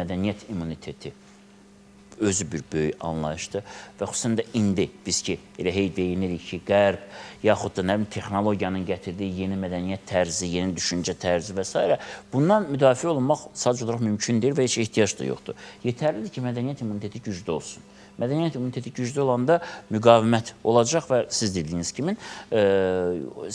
mədəniyyət immuniteti özü bir böyük anlayışdır və xüsusən də indi biz ki elə hey deyinirik ki, qərb yaxud da nə bilim texnologiyanın gətirdiyi yeni mədəniyyət tərzi, yeni düşüncə tərzi və s. bundan müdafiə olunmaq sadəcə olaraq mümkün deyil və heç ehtiyac da yoxdur. Yetərlidir ki, mədəniyyət immuniteti güclü olsun. Mədəniyyət immuniteti güclü olanda müqavimət olacaq və siz dediyiniz kimi e,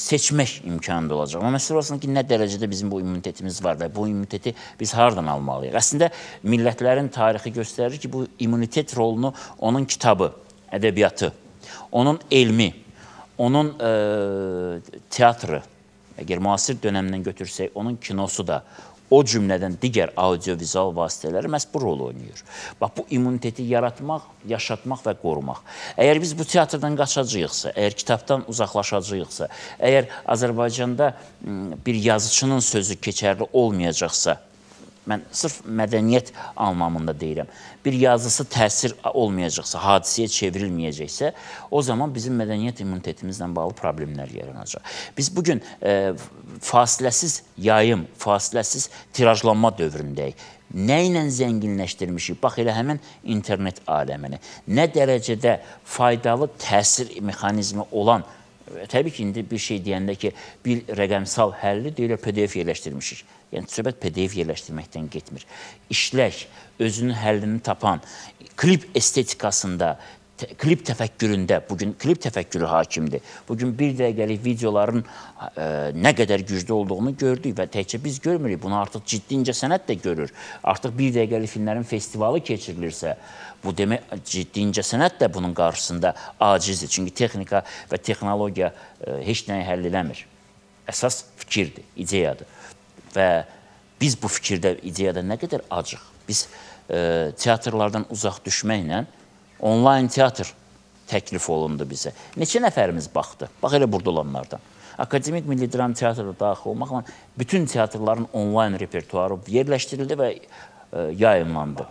seçmək imkanı da olacaq. Amma məsələ olsun ki, nə dərəcədə bizim bu immunitetimiz var və bu immuniteti biz hardan almalıyıq? Əslində millətlərin tarixi göstərir ki, bu immunitet immunitet rolunu onun kitabı, ədəbiyyatı, onun elmi, onun e, teatrı, əgər müasir dönəmdən götürsək, onun kinosu da o cümlədən digər audiovizual vasitələri məhz bu rol oynayır. Bax bu immuniteti yaratmaq, yaşatmaq və qorumaq. Əgər biz bu teatrdan qaçacağıqsa, əgər kitabdan uzaqlaşacağıqsa, əgər Azərbaycanda bir yazıçının sözü keçərli olmayacaqsa, Mən sırf mədəniyyət anlamında deyirəm. Bir yazısı təsir olmayacaqsa, hadisəyə çevrilməyəcəksə, o zaman bizim mədəniyyət immunitetimizlə bağlı problemlər yaranacaq. Biz bu gün e, fasiləsiz yayım, fasiləsiz tirajlanma dövründəyik nə ilə zənginləşdirmişik? Bax elə həmin internet aləmini. Nə dərəcədə faydalı təsir mexanizmi olan Təbii ki, indi bir şey deyəndə ki, bir rəqəmsal həlli deyirlər PDF yerləşdirmişik. Yəni söhbət PDF yerləşdirməkdən getmir. İşlək, özünün həllini tapan, klip estetikasında, klip təfəkküründə, bugün klip təfəkkürü hakimdir. Bugün bir dəqiqəlik videoların ə, e, nə qədər güclü olduğunu gördük və təkcə biz görmürük, bunu artıq ciddi incəsənət də görür. Artıq bir dəqiqəlik filmlərin festivalı keçirilirsə, bu demək ciddi incəsənət də bunun qarşısında acizdir. Çünki texnika və texnologiya ə, e, heç nəyi həll eləmir. Əsas fikirdir, ideyadır. Və biz bu fikirdə, ideyada nə qədər acıq. Biz ə, e, teatrlardan uzaq düşməklə onlayn teatr təklif olundu bizə. Neçə nəfərimiz baxdı? Bax elə burada olanlardan. Akademik Milli Dram Teatrı daxil olmaqla bütün teatrların onlayn repertuarı yerləşdirildi və e, yayınlandı.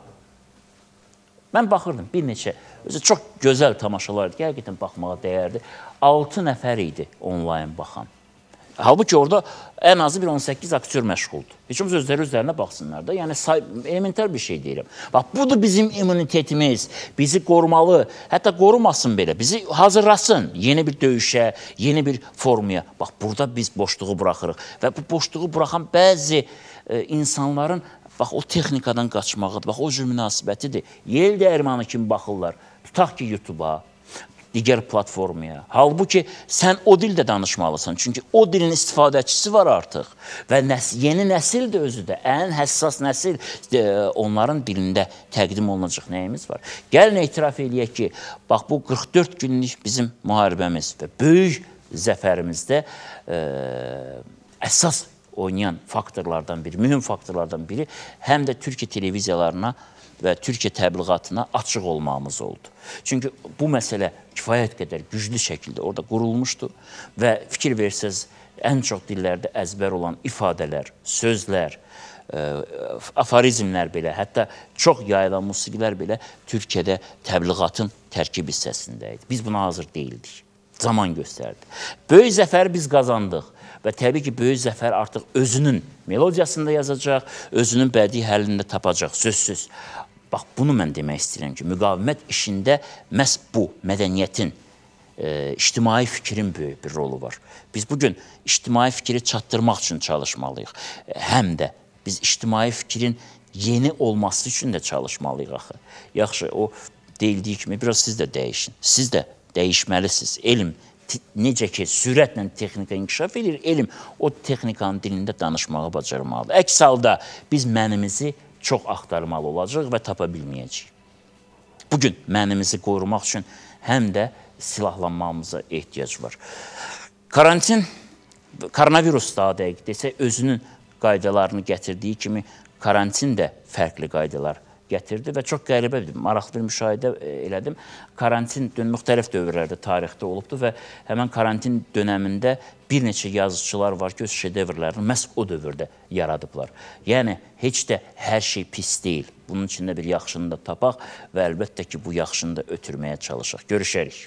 Mən baxırdım bir neçə, özü çox gözəl tamaşalar idi, həqiqətən baxmağa dəyərdi. 6 nəfər idi onlayn baxan. Halbuki orada ən azı bir 18 aktyor məşğuldur. Heç kim özləri üzərinə baxsınlar da. Yəni say, elementar bir şey deyirəm. Bax budur bizim immunitetimiz. Bizi qorumalı. Hətta qorumasın belə. Bizi hazırlasın yeni bir döyüşə, yeni bir formaya. Bax burada biz boşluğu buraxırıq və bu boşluğu buraxan bəzi e, insanların bax o texnikadan qaçmağıdır. Bax o cür münasibətidir. Yel dərmanı kimi baxırlar. Tutaq ki YouTube-a digər platformaya. Halbuki sən o dildə danışmalısan. Çünki o dilin istifadəçisi var artıq və nəs yeni nəsil də özü də ən həssas nəsil e, onların dilində təqdim olunacaq nəyimiz var. Gəlin etiraf eləyək ki, bax bu 44 günlük bizim müharibəmiz və böyük zəfərimizdə e, əsas oynayan faktorlardan biri, mühüm faktorlardan biri həm də Türkiyə televiziyalarına və Türkiyə təbliğatına açıq olmağımız oldu. Çünki bu məsələ kifayət qədər güclü şəkildə orada qurulmuşdu və fikir versəz, ən çox dillərdə əzbər olan ifadələr, sözlər, ə, e, aforizmlər belə, hətta çox yayılan musiqilər belə Türkiyədə təbliğatın tərkib hissəsində idi. Biz buna hazır deyildik. Zaman göstərdi. Böyük zəfəri biz qazandıq və təbii ki, böyük zəfər artıq özünün melodiyasında yazacaq, özünün bədii həllini tapacaq, sözsüz. Bax, bunu mən demək istəyirəm ki, müqavimət işində məhz bu mədəniyyətin, e, ictimai fikrin böyük bir rolu var. Biz bugün ictimai fikri çatdırmaq üçün çalışmalıyıq. Həm də biz ictimai fikrin yeni olması üçün də çalışmalıyıq axı. Yaxşı, o deyildiyi kimi biraz siz də dəyişin. Siz də dəyişməlisiniz. Elm necə ki sürətlə texnika inkişaf edir, elm o texnikanın dilində danışmağı bacarmalıdır. Əks halda biz mənimizi çox axtarmalı olacağıq və tapa bilməyəcəyik. Bu gün mənimizi qorumaq üçün həm də silahlanmamıza ehtiyac var. Karantin koronavirus daha dəqiq desə özünün qaydalarını gətirdiyi kimi karantin də fərqli qaydalar gətirir gətirdi və çox qəribə bir, maraqlı bir müşahidə e, elədim. Karantin müxtəlif dövrlərdə tarixdə olubdur və həmən karantin dönəmində bir neçə yazıçılar var ki, öz şedevrlərini məhz o dövrdə yaradıblar. Yəni, heç də hər şey pis deyil. Bunun içində bir yaxşını da tapaq və əlbəttə ki, bu yaxşını da ötürməyə çalışaq. Görüşərik.